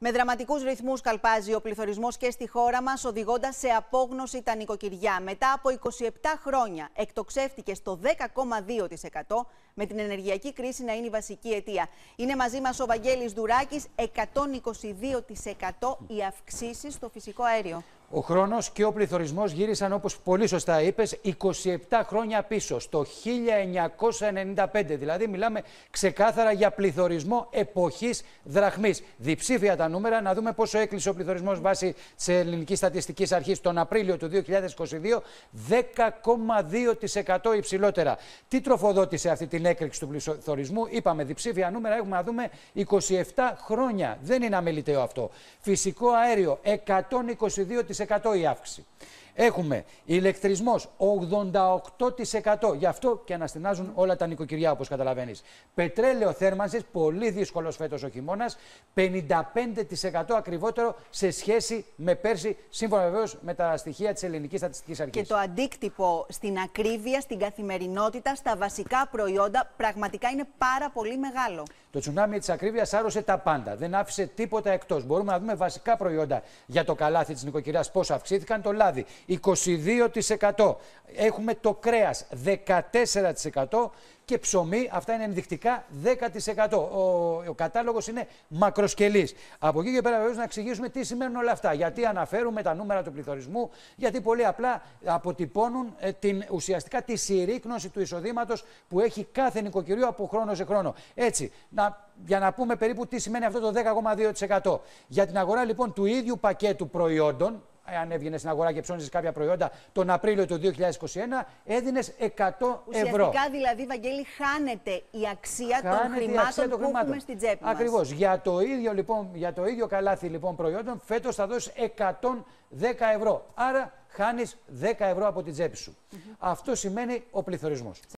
Με δραματικούς ρυθμούς καλπάζει ο πληθωρισμός και στη χώρα μας, οδηγώντας σε απόγνωση τα νοικοκυριά. Μετά από 27 χρόνια, εκτοξεύτηκε στο 10,2% με την ενεργειακή κρίση να είναι η βασική αιτία. Είναι μαζί μας ο Βαγγέλης Δουράκης, 122% οι αυξήσεις στο φυσικό αέριο. Ο χρόνος και ο πληθωρισμός γύρισαν όπως πολύ σωστά είπες 27 χρόνια πίσω στο 1995 δηλαδή μιλάμε ξεκάθαρα για πληθωρισμό εποχής δραχμής. Διψήφια τα νούμερα να δούμε πόσο έκλεισε ο πληθωρισμός βάσει της ελληνικής στατιστικής αρχής τον Απρίλιο του 2022 10,2% υψηλότερα. Τι τροφοδότησε αυτή την έκρηξη του πληθωρισμού είπαμε διψήφια νούμερα έχουμε να δούμε 27 χρόνια δεν είναι αμεληταίο αυτό. Φυσικό αέριο 122% 100% η αύξηση. Έχουμε ηλεκτρισμός 88%. Γι' αυτό και αναστενάζουν όλα τα νοικοκυριά, όπως καταλαβαίνεις. Πετρέλαιο θέρμανσης, πολύ δύσκολος φέτος ο χειμώνας, 55% ακριβότερο σε σχέση με πέρσι, σύμφωνα βεβαίως με τα στοιχεία της Ελληνικής Στατιστικής Αρχής. Και το αντίκτυπο στην ακρίβεια, στην καθημερινότητα, στα βασικά προϊόντα, πραγματικά είναι πάρα πολύ μεγάλο. Το τσουνάμι της ακρίβειας άρρωσε τα πάντα. Δεν άφησε τίποτα εκτός. Μπορούμε να δούμε βασικά προϊόντα για το καλάθι της νοικοκυριάς πώς αυξήθηκαν. Το λάδι 22%. Έχουμε το κρέας 14% και ψωμί, αυτά είναι ενδεικτικά 10%. Ο, ο κατάλογος είναι μακροσκελής. Από εκεί και πέρα βεβαίως να εξηγήσουμε τι σημαίνουν όλα αυτά. Γιατί αναφέρουμε τα νούμερα του πληθωρισμού, γιατί πολύ απλά αποτυπώνουν ε, την, ουσιαστικά τη συρρήκνωση του εισοδήματος που έχει κάθε νοικοκυριό από χρόνο σε χρόνο. Έτσι, να, για να πούμε περίπου τι σημαίνει αυτό το 10,2%. Για την αγορά λοιπόν του ίδιου πακέτου προϊόντων, ε, αν έβγαινες στην αγορά και ψώνιζες κάποια προϊόντα τον Απρίλιο του 2021, έδινε 100 ευρώ. Ουσιαστικά δηλαδή, Βαγγέλη, χάνεται η αξία χάνεται των χρημάτων αξία που, χρημάτων. έχουμε στην τσέπη Ακριβώ, Ακριβώς. Για το ίδιο, λοιπόν, για το ίδιο καλάθι λοιπόν, προϊόντων, φέτος θα δώσεις 110 ευρώ. Άρα χάνεις 10 ευρώ από την τσέπη σου. Αυτό σημαίνει ο πληθωρισμός.